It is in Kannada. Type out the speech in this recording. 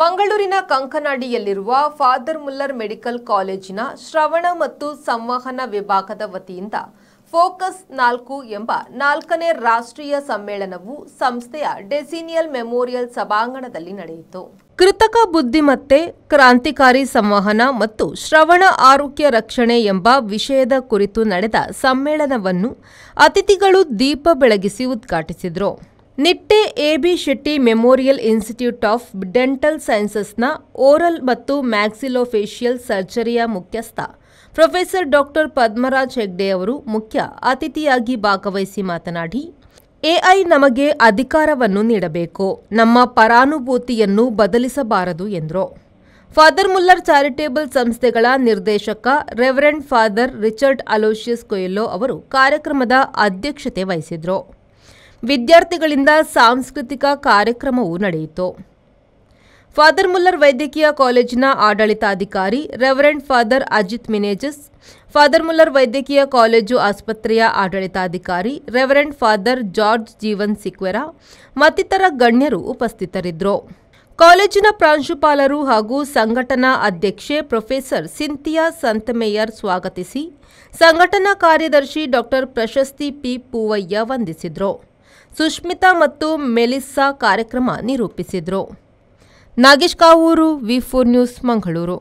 ಮಂಗಳೂರಿನ ಕಂಕನಾಡಿಯಲ್ಲಿರುವ ಫಾದರ್ ಮುಲ್ಲರ್ ಮೆಡಿಕಲ್ ಕಾಲೇಜಿನ ಶ್ರವಣ ಮತ್ತು ಸಂವಹನ ವಿಭಾಗದ ವತಿಯಿಂದ ಫೋಕಸ್ ನಾಲ್ಕು ಎಂಬ ನಾಲ್ಕನೇ ರಾಷ್ಟ್ರೀಯ ಸಮ್ಮೇಳನವು ಸಂಸ್ಥೆಯ ಡೆಸಿನಿಯಲ್ ಮೆಮೋರಿಯಲ್ ಸಭಾಂಗಣದಲ್ಲಿ ನಡೆಯಿತು ಕೃತಕ ಬುದ್ಧಿಮತ್ತೆ ಕ್ರಾಂತಿಕಾರಿ ಸಂವಹನ ಮತ್ತು ಶ್ರವಣ ಆರೋಗ್ಯ ರಕ್ಷಣೆ ಎಂಬ ವಿಷಯದ ಕುರಿತು ನಡೆದ ಸಮ್ಮೇಳನವನ್ನು ಅತಿಥಿಗಳು ದೀಪ ಬೆಳಗಿಸಿ ಉದ್ಘಾಟಿಸಿದರು Nitte A B Shetty memorial institute of dental ಸೈನ್ಸಸ್ನ ಓರಲ್ ಮತ್ತು ಮ್ಯಾಕ್ಸಿಲೋಫೇಶಿಯಲ್ ಸರ್ಜರಿಯ ಮುಖ್ಯಸ್ಥ ಪ್ರೊಫೆಸರ್ ಡಾಕ್ಟರ್ ಪದ್ಮರಾಜ್ ಹೆಗ್ಡೆ ಅವರು ಮುಖ್ಯ ಅತಿಥಿಯಾಗಿ ಭಾಗವಹಿಸಿ ಮಾತನಾಡಿ ಎಐ ನಮಗೆ ಅಧಿಕಾರವನ್ನು ನೀಡಬೇಕು ನಮ್ಮ ಪರಾನುಭೂತಿಯನ್ನು ಬದಲಿಸಬಾರದು ಎಂದರು ಫಾದರ್ ಮುಲ್ಲರ್ ಚಾರಿಟೇಬಲ್ ಸಂಸ್ಥೆಗಳ ನಿರ್ದೇಶಕ reverend father Richard Aloysius Coelho ಅವರು ಕಾರ್ಯಕ್ರಮದ ಅಧ್ಯಕ್ಷತೆ ವಹಿಸಿದರು ವಿದ್ಯಾರ್ಥಿಗಳಿಂದ ಸಾಂಸ್ಕೃತಿಕ ಕಾರ್ಯಕ್ರಮವೂ ನಡೆಯಿತು ಫಾದರ್ ಮುಲ್ಲರ್ ವೈದ್ಯಕೀಯ ಕಾಲೇಜಿನ ಆಡಳಿತಾಧಿಕಾರಿ reverend father Ajit Menezes father Muller ವೈದ್ಯಕೀಯ ಕಾಲೇಜು ಆಸ್ಪತ್ರೆಯ ಆಡಳಿತಾಧಿಕಾರಿ reverend father George Jeevan Sequeira ಮತ್ತಿತರ ಗಣ್ಯರು ಉಪಸ್ಥಿತರಿದ್ದರು ಕಾಲೇಜಿನ ಪ್ರಾಂಶುಪಾಲರು ಹಾಗೂ ಸಂಘಟನಾ ಅಧ್ಯಕ್ಷೆ ಪ್ರೊಫೆಸರ್ ಸಿಂಥಿಯಾ ಸಂತಮೇಯರ್ ಸ್ವಾಗತಿಸಿ ಸಂಘಟನಾ ಕಾರ್ಯದರ್ಶಿ ಡಾಕ್ಟರ್ ಪ್ರಶಸ್ತಿ ಪಿ ಪೂವಯ್ಯ ವಂದಿಸಿದರು ಸುಷ್ಮಿತಾ ಮತ್ತು ಮೆಲಿಸ್ಸಾ ಕಾರ್ಯಕ್ರಮ ನಿರೂಪಿಸಿದರು Nagesh Kavoor V four news Mangaluru